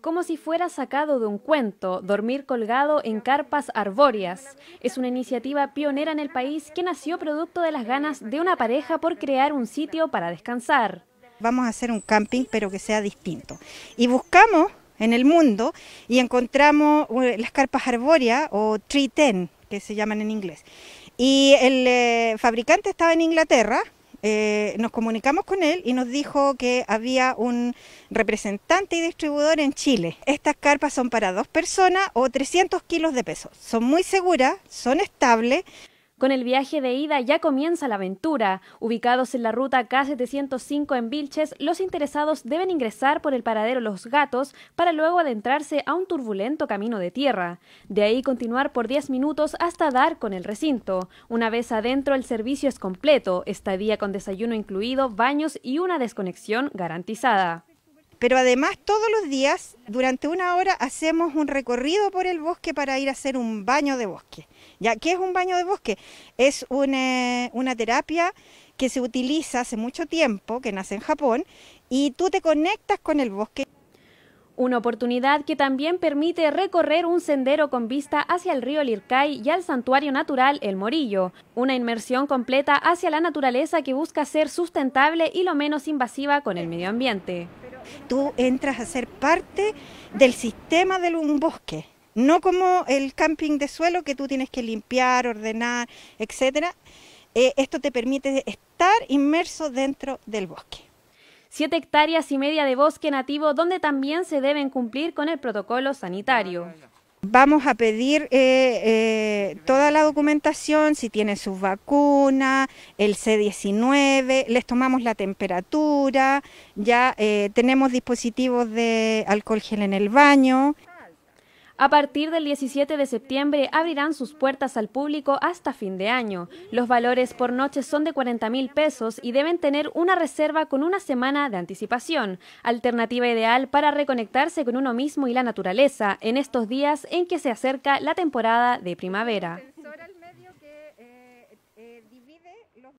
Como si fuera sacado de un cuento, dormir colgado en carpas arbóreas. Es una iniciativa pionera en el país que nació producto de las ganas de una pareja por crear un sitio para descansar. Vamos a hacer un camping, pero que sea distinto. Y buscamos en el mundo y encontramos eh, las carpas arbóreas o tree ten, que se llaman en inglés. Y el eh, fabricante estaba en Inglaterra eh, nos comunicamos con él y nos dijo que había un representante y distribuidor en Chile. Estas carpas son para dos personas o 300 kilos de peso. Son muy seguras, son estables. Con el viaje de ida ya comienza la aventura. Ubicados en la ruta K705 en Vilches, los interesados deben ingresar por el paradero Los Gatos para luego adentrarse a un turbulento camino de tierra. De ahí continuar por 10 minutos hasta dar con el recinto. Una vez adentro el servicio es completo, estadía con desayuno incluido, baños y una desconexión garantizada. Pero además todos los días, durante una hora, hacemos un recorrido por el bosque para ir a hacer un baño de bosque. ¿Ya? ¿Qué es un baño de bosque? Es eh, una, terapia que se utiliza hace mucho tiempo, que nace en Japón, y tú te conectas con el bosque. Una oportunidad que también permite recorrer un sendero con vista hacia el río Lircay y al santuario natural El Morillo. Una inmersión completa hacia la naturaleza que busca ser sustentable y lo menos invasiva con el medio ambiente tú entras a ser parte del sistema de un bosque. No como el camping de suelo que tú tienes que limpiar, ordenar, etcétera. Eh, esto te permite estar inmerso dentro del bosque. Siete hectáreas y media de bosque nativo donde también se deben cumplir con el protocolo sanitario. Vamos a pedir eh, eh, toda la documentación, si tiene sus vacunas, el C19, les tomamos la temperatura, ya eh, tenemos dispositivos de alcohol gel en el baño. A partir del 17 de septiembre abrirán sus puertas al público hasta fin de año. Los valores por noche son de 40 mil pesos y deben tener una reserva con una semana de anticipación, alternativa ideal para reconectarse con uno mismo y la naturaleza en estos días en que se acerca la temporada de primavera.